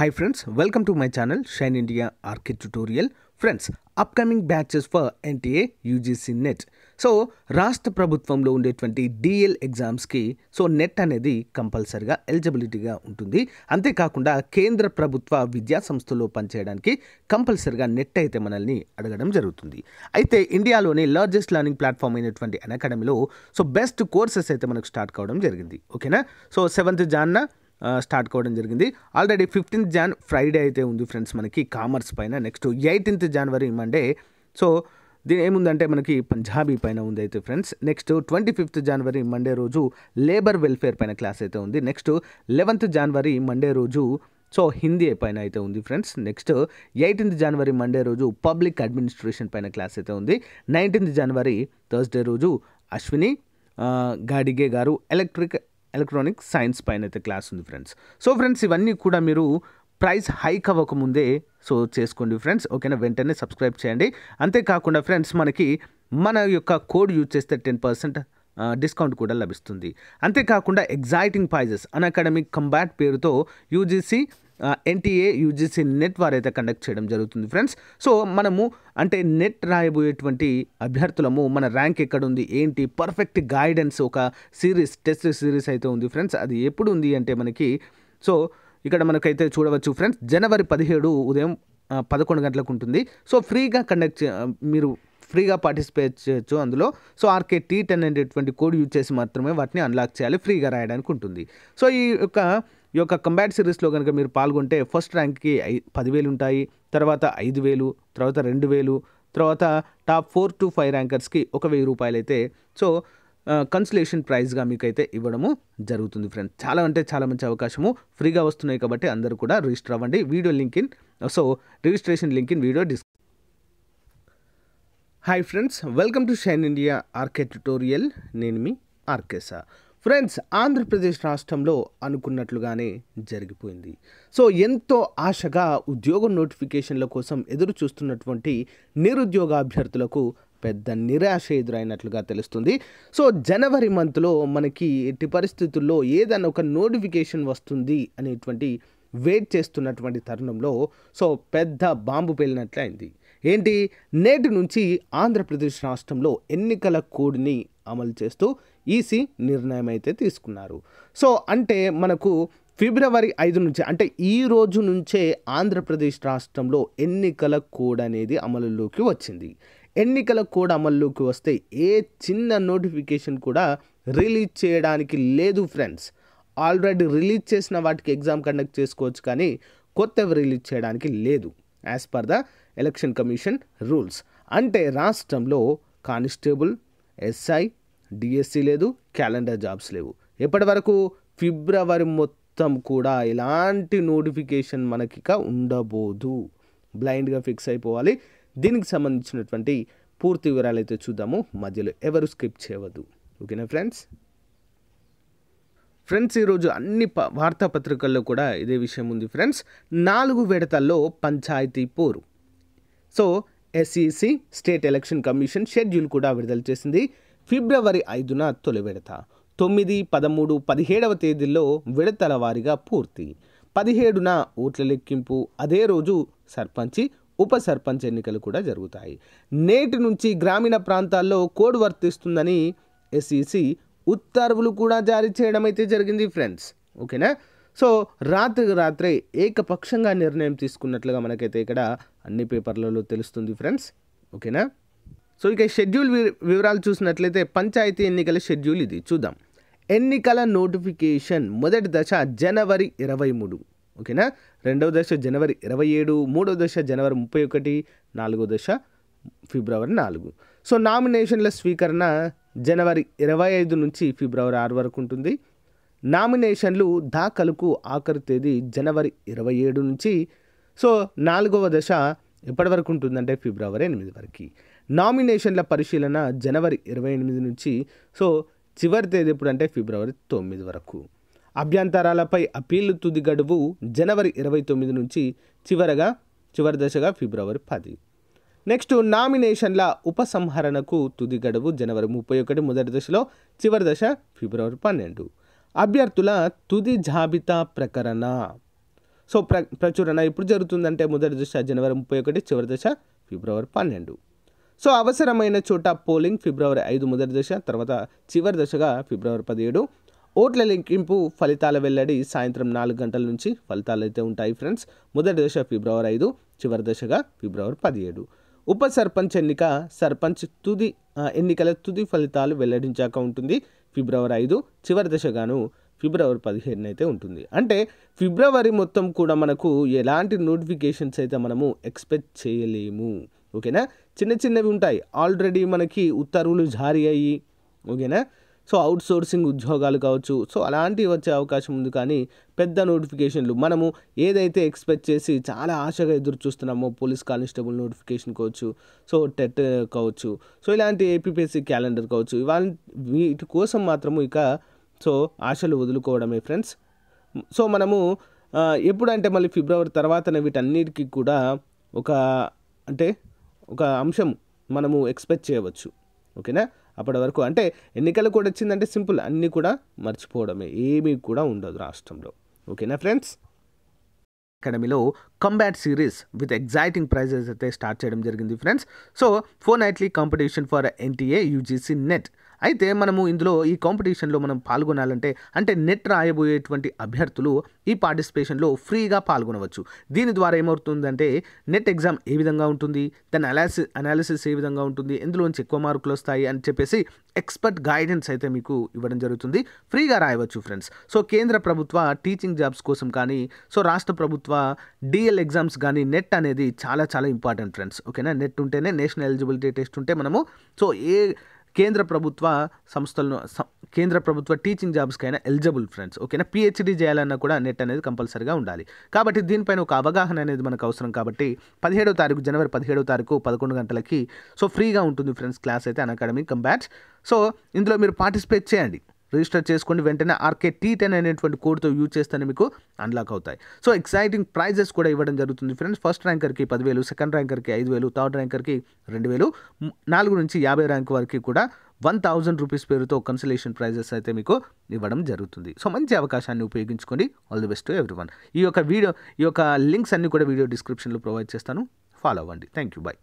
hi friends welcome to my channel shine India RK tutorial friends upcoming batches for NTA UGC NET so రాష్ట్ర ప్రభుత్వంలో ఉండేటువంటి DL ఎగ్జామ్స్కి so net అనేది కంపల్సరిగా ఎలిజిబిలిటీగా ఉంటుంది అంతేకాకుండా కేంద్ర ప్రభుత్వ విద్యా సంస్థలో పనిచేయడానికి కంపల్సరిగా నెట్ అయితే మనల్ని అడగడం జరుగుతుంది అయితే ఇండియాలోని లార్జెస్ట్ లర్నింగ్ ప్లాట్ఫామ్ అయినటువంటి అకాడమీలో సో బెస్ట్ కోర్సెస్ అయితే మనకు స్టార్ట్ కావడం జరిగింది ఓకేనా సో సెవెంత్ జాన్న స్టార్ట్ కావడం జరిగింది ఆల్రెడీ ఫిఫ్టీన్త్ జాన్ ఫ్రైడే అయితే ఉంది ఫ్రెండ్స్ మనకి కామర్స్ పైన next eighteenth January Monday so దీని ఏముందంటే మనకి పంజాబీ పైన ఉంది అయితే friends next twenty fifth January Monday రోజు లేబర్ వెల్ఫేర్ పైన క్లాస్ అయితే ఉంది నెక్స్ట్ లెవెంత్ జనవరి మండే రోజు సో హిందీ పైన అయితే ఉంది friends next eighteenth January Monday రోజు పబ్లిక్ అడ్మినిస్ట్రేషన్ పైన క్లాస్ అయితే ఉంది నైన్టీన్త్ జనవరి థర్స్డే రోజు అశ్విని గాడిగే గారు ఎలక్ట్రిక్ ఎలక్ట్రానిక్ సైన్స్ పైన అయితే క్లాస్ ఉంది ఫ్రెండ్స్ సో ఫ్రెండ్స్ ఇవన్నీ కూడా మీరు ప్రైస్ హైక్ అవ్వకముందే సో చేసుకోండి ఫ్రెండ్స్ ఓకేనా వెంటనే సబ్స్క్రైబ్ చేయండి అంతేకాకుండా ఫ్రెండ్స్ మనకి మన యొక్క కోడ్ యూజ్ చేస్తే టెన్ పర్సెంట్ డిస్కౌంట్ కూడా లభిస్తుంది అంతేకాకుండా exciting prizes on academic combat పేరుతో యూజీసీ ఎన్టీఏ యూజీసీ నెట్ వారైతే కండక్ట్ చేయడం జరుగుతుంది ఫ్రెండ్స్ సో మనము అంటే నెట్ రాయబోయేటువంటి అభ్యర్థులము మన ర్యాంక్ ఎక్కడుంది ఏంటి పర్ఫెక్ట్ గైడెన్స్ ఒక సిరీస్ టెస్ట్ సిరీస్ అయితే ఉంది ఫ్రెండ్స్ అది ఎప్పుడు ఉంది అంటే మనకి సో ఇక్కడ మనకైతే చూడవచ్చు ఫ్రెండ్స్ జనవరి పదిహేడు ఉదయం పదకొండు గంటలకు ఉంటుంది సో ఫ్రీగా కండక్ట్ మీరు ఫ్రీగా పార్టిసిపేట్ చేయొచ్చు అందులో సో ఆర్కే టీ టెన్ అనేటువంటి కోడ్ యూజ్ చేసి మాత్రమే వాటిని అన్లాక్ చేయాలి ఫ్రీగా రాయడానికి ఉంటుంది సో ఈ యొక్క ఈ యొక్క కంబ్యాట్ సిరీస్లో కనుక మీరు పాల్గొంటే ఫస్ట్ ర్యాంక్కి ఐ పదివేలు ఉంటాయి తర్వాత ఐదు వేలు తర్వాత రెండు వేలు తర్వాత టాప్ ఫోర్ టు ఫైవ్ ర్యాంకర్స్కి ఒక వెయ్యి రూపాయలు అయితే సో కన్సలేషన్ ప్రైజ్గా మీకైతే ఇవ్వడము జరుగుతుంది ఫ్రెండ్స్ చాలా అంటే చాలా మంచి అవకాశము ఫ్రీగా వస్తున్నాయి కాబట్టి అందరూ కూడా రిజిస్టర్ అవ్వండి video link in so registration link in video డిస్క్ hi friends welcome to shine India RK tutorial నేను మీ ఆర్కేసా ఫ్రెండ్స్ ఆంధ్రప్రదేశ్ రాష్ట్రంలో అనుకున్నట్లుగానే జరిగిపోయింది సో ఎంతో ఆశగా ఉద్యోగ నోటిఫికేషన్ల కోసం ఎదురు చూస్తున్నటువంటి నిరుద్యోగ అభ్యర్థులకు పెద్ద నిరాశ ఎదురైనట్లుగా తెలుస్తుంది సో జనవరి మంత్లో మనకి ఎట్టి పరిస్థితుల్లో ఏదైనా ఒక నోటిఫికేషన్ వస్తుంది అనేటువంటి వెయిట్ చేస్తున్నటువంటి తరుణంలో సో పెద్ద బాంబు పేలినట్లయింది ఏంటి నేటి నుంచి ఆంధ్రప్రదేశ్ రాష్ట్రంలో ఎన్నికల కోడ్ని అమలు చేస్తూ ఈసీ నిర్ణయం అయితే తీసుకున్నారు సో అంటే మనకు ఫిబ్రవరి ఐదు నుంచి అంటే ఈ రోజు నుంచే ఆంధ్రప్రదేశ్ రాష్ట్రంలో ఎన్నికల కోడ్ అనేది అమలులోకి వచ్చింది ఎన్నికల కోడ్ అమల్లోకి వస్తే ఏ చిన్న నోటిఫికేషన్ కూడా రిలీజ్ చేయడానికి లేదు ఫ్రెండ్స్ ఆల్రెడీ రిలీజ్ చేసిన వాటికి ఎగ్జామ్ కండక్ట్ చేసుకోవచ్చు కానీ కొత్తవి రిలీజ్ చేయడానికి లేదు as per the election commission rules అంటే రాష్ట్రంలో కానిస్టేబుల్ ఎస్ఐ డిఎస్సి లేదు క్యాలెండర్ జాబ్స్ లేవు ఎప్పటి వరకు ఫిబ్రవరి మొత్తం కూడా ఎలాంటి నోటిఫికేషన్ మనకిక ఉండబోదు బ్లైండ్గా ఫిక్స్ అయిపోవాలి దీనికి సంబంధించినటువంటి పూర్తి వివరాలు అయితే చూద్దాము మధ్యలో ఎవరు స్కిప్ చేయవద్దు ఓకేనా ఫ్రెండ్స్ ఫ్రెండ్స్ ఈరోజు అన్ని ప వార్తాపత్రికల్లో కూడా ఇదే విషయం ఉంది ఫ్రెండ్స్ నాలుగు విడతల్లో పంచాయతీ పోరు so SEC state election commission schedule కూడా విడుదల చేసింది ఫిబ్రవరి ఐదున తొలి విడత తొమ్మిది పదమూడు పదిహేడవ తేదీల్లో విడతల వారీగా పూర్తి పదిహేడున ఓట్ల లెక్కింపు అదే రోజు సర్పంచి ఉప సర్పంచ్ ఎన్నికలు కూడా జరుగుతాయి నేటి నుంచి గ్రామీణ ప్రాంతాల్లో కోడ్ వర్తిస్తుందని ఎస్ఈసి ఉత్తర్వులు కూడా జారీ చేయడం అయితే జరిగింది ఫ్రెండ్స్ ఓకేనా సో రాత్రికి రాత్రే ఏకపక్షంగా నిర్ణయం తీసుకున్నట్లుగా మనకైతే ఇక్కడ అన్ని పేపర్లలో తెలుస్తుంది ఫ్రెండ్స్ ఓకేనా సో ఇక షెడ్యూల్ వివరాలు చూసినట్లయితే పంచాయతీ ఎన్నికల షెడ్యూల్ ఇది చూద్దాం ఎన్నికల నోటిఫికేషన్ మొదటి దశ జనవరి ఇరవై మూడు ఓకేనా రెండవ దశ జనవరి ఇరవై ఏడు మూడవ దశ జనవరి ముప్పై ఒకటి నాలుగో దశ ఫిబ్రవరి నాలుగు సో నామినేషన్ల స్వీకరణ జనవరి ఇరవై ఐదు నుంచి ఫిబ్రవరి ఆరు వరకు ఉంటుంది నామినేషన్లు దాఖలుకు ఆఖరి తేదీ జనవరి ఇరవై ఏడు నుంచి సో నాలుగవ దశ ఎప్పటి వరకు ఉంటుందంటే ఫిబ్రవరి ఎనిమిది వరకు నామినేషన్ల పరిశీలన జనవరి ఇరవై ఎనిమిది నుంచి సో చివరి తేదీ ఎప్పుడు అంటే ఫిబ్రవరి తొమ్మిది వరకు అభ్యంతరాలపై అప్పీలు తుది గడువు జనవరి ఇరవై తొమ్మిది నుంచి చివరగా చివరి దశగా ఫిబ్రవరి పది నెక్స్ట్ నామినేషన్ల ఉపసంహరణకు తుది గడువు జనవరి ముప్పై ఒకటి మొదటి దశలో చివరి దశ ఫిబ్రవరి పన్నెండు అభ్యర్థుల తుది జాబితా ప్రకరణ సో ప్ర ప్రచురణ ఎప్పుడు జరుగుతుందంటే మొదటి దశ జనవరి ముప్పై ఒకటి చివరి దశ ఫిబ్రవరి పన్నెండు సో అవసరమైన చోట పోలింగ్ ఫిబ్రవరి ఐదు మొదటి దశ తర్వాత చివరి దశగా ఫిబ్రవరి పదిహేడు ఓట్ల లెక్కింపు ఫలితాల వెల్లడి సాయంత్రం నాలుగు గంటల నుంచి ఫలితాలు అయితే ఉంటాయి ఫ్రెండ్స్ మొదటి దశ ఫిబ్రవరి ఐదు చివరి దశగా ఫిబ్రవరి పదిహేడు ఉప సర్పంచ్ ఎన్నిక సర్పంచ్ తుది ఎన్నికల తుది ఫలితాలు వెల్లడించాక ఉంటుంది ఫిబ్రవరి ఐదు చివరి దశగాను ఫిబ్రవరి పదిహేను అయితే ఉంటుంది అంటే ఫిబ్రవరి మొత్తం కూడా మనకు ఎలాంటి నోటిఫికేషన్స్ అయితే మనము ఎక్స్పెక్ట్ చేయలేము ఓకేనా చిన్న చిన్నవి ఉంటాయి ఆల్రెడీ మనకి ఉత్తర్వులు జారీ అయ్యి ఓకేనా సో అవుట్ సోర్సింగ్ ఉద్యోగాలు కావచ్చు సో అలాంటివి వచ్చే అవకాశం ఉంది కానీ పెద్ద నోటిఫికేషన్లు మనము ఏదైతే ఎక్స్పెక్ట్ చేసి చాలా ఆశగా ఎదురు చూస్తున్నామో పోలీస్ కానిస్టేబుల్ నోటిఫికేషన్ కావచ్చు సో టెట్ కావచ్చు సో ఇలాంటి ఏపీపీఎస్సీ క్యాలెండర్ కావచ్చు ఇవాళ వీటి కోసం మాత్రము ఇక సో ఆశలు వదులుకోవడమే ఫ్రెండ్స్ సో మనము ఎప్పుడంటే మళ్ళీ ఫిబ్రవరి తర్వాతనే వీటన్నిటికీ కూడా ఒక అంటే ఒక అంశం మనము ఎక్స్పెక్ట్ చేయవచ్చు ఓకేనా అప్పటి వరకు అంటే ఎన్నికలు కూడా వచ్చిందంటే సింపుల్ అన్నీ కూడా మర్చిపోవడమే ఏమీ కూడా ఉండదు రాష్ట్రంలో ఓకేనా ఫ్రెండ్స్ అకాడమీలో combat series with exciting prizes అయితే స్టార్ట్ చేయడం జరిగింది friends so fortnightly competition for NTA UGC NET అయితే మనము ఇందులో ఈ కాంపిటీషన్లో మనం పాల్గొనాలంటే అంటే నెట్ రాయబోయేటువంటి అభ్యర్థులు ఈ పార్టిసిపేషన్లో ఫ్రీగా పాల్గొనవచ్చు దీని ద్వారా ఏమవుతుందంటే నెట్ ఎగ్జామ్ ఏ విధంగా ఉంటుంది దాని అనాలిసి అనాలిసిస్ ఏ విధంగా ఉంటుంది ఎందులోంచి ఎక్కువ మార్కులు వస్తాయి అని చెప్పేసి ఎక్స్పర్ట్ గైడెన్స్ అయితే మీకు ఇవ్వడం జరుగుతుంది ఫ్రీగా రాయవచ్చు ఫ్రెండ్స్ సో కేంద్ర ప్రభుత్వ టీచింగ్ జాబ్స్ కోసం కానీ సో రాష్ట్ర ప్రభుత్వ డిఎల్ ఎగ్జామ్స్ కానీ నెట్ అనేది చాలా చాలా ఇంపార్టెంట్ ఫ్రెండ్స్ ఓకేనా నెట్ ఉంటేనే నేషనల్ ఎలిజిబిలిటీ టెస్ట్ ఉంటే మనము సో ఏ కేంద్ర ప్రభుత్వ సంస్థలను కేంద్ర ప్రభుత్వ టీచింగ్ జాబ్స్కైనా ఎలిజిబుల్ ఫ్రెండ్స్ ఓకేనా పిహెచ్డి చేయాలన్నా కూడా నెట్ అనేది కంపల్సరీగా ఉండాలి కాబట్టి దీనిపైన ఒక అవగాహన అనేది మనకు అవసరం కాబట్టి పదిహేడవ తారీఖు జనవరి పదిహేడవ తారీఖు పదకొండు గంటలకి సో ఫ్రీగా ఉంటుంది ఫ్రెండ్స్ క్లాస్ అయితే అన్ అకాడమీ కంబ్యాట్స్ సో ఇందులో మీరు పార్టిసిపేట్ చేయండి రిజిస్టర్ చేసుకోండి వెంటనే ఆర్కే టీ టెన్ అనేటువంటి కోడ్తో యూజ్ చేస్తేనే మీకు అన్లాక్ అవుతాయి సో ఎక్సైటింగ్ ప్రైజెస్ కూడా ఇవ్వడం జరుగుతుంది ఫ్రెండ్స్ ఫస్ట్ ర్యాంకర్కి పదివేలు సెకండ్ ర్యాంకర్కి ఐదు వేలు థర్డ్ ర్యాంకర్కి రెండు వేలు నాలుగు నుంచి యాభై ర్యాంక్ వరకు కూడా వన్ థౌజండ్ రూపీస్ పేరుతో కన్సలేషన్ ప్రైజెస్ అయితే మీకు ఇవ్వడం జరుగుతుంది సో మంచి అవకాశాన్ని ఉపయోగించుకోండి all the best to one ఈ యొక్క వీడియో ఈ యొక్క లింక్స్ అన్నీ కూడా వీడియో డిస్క్రిప్షన్లో ప్రొవైడ్ చేస్తాను ఫాలో అవ్వండి థ్యాంక్ యూ బాయ్